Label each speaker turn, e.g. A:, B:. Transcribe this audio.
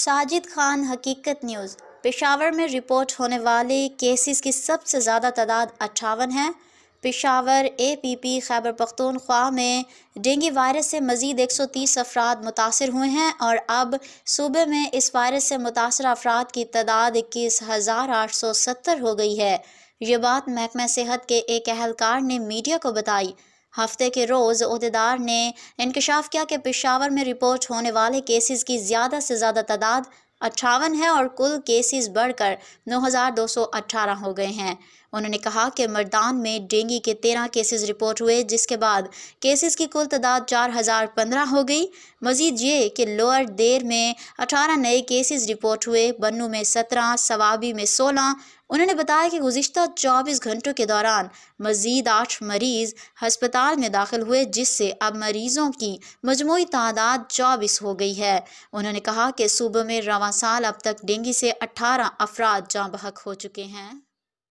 A: साजिद खान हकीकत न्यूज़ पेशावर में रिपोर्ट होने वाले केसेस की सबसे ज़्यादा तादाद अट्ठावन है Peshawar A P P Khyber Pakhtunkhwa में डेंगी वायरस से मज़ीद एक सौ तीस अफराद मुतासर हुए हैं और अब सूबे में इस वायरस से मुतासर अफराद की तादाद इक्कीस हज़ार आठ सौ सत्तर हो गई है ये बात महकमा सेहत के एक अहलकार ने मीडिया को बताई हफ्ते के रोज़ अहदेदार ने इंकशाफ किया कि पेशावर में रिपोर्ट होने वाले केसेस की ज़्यादा से ज़्यादा तादाद अट्ठावन है और कुल केसेस बढ़कर 9,218 हो गए हैं उन्होंने कहा कि मर्दान में डेंगू के तेरह केसेस रिपोर्ट हुए जिसके बाद केसेस की कुल तादाद चार हज़ार पंद्रह हो गई मजीद ये कि लोअर देर में अठारह नए केसेस रिपोर्ट हुए बन्नू में सत्रह सवाबी में सोलह उन्होंने बताया कि गुज्त चौबीस घंटों के दौरान मजीद आठ मरीज हस्पताल में दाखिल हुए जिससे अब मरीजों की मजमू तादाद चौबीस हो गई है उन्होंने कहा कि सूबे में रवा साल अब तक डेंगू से अठारह अफराद जाँ बहक हो चुके हैं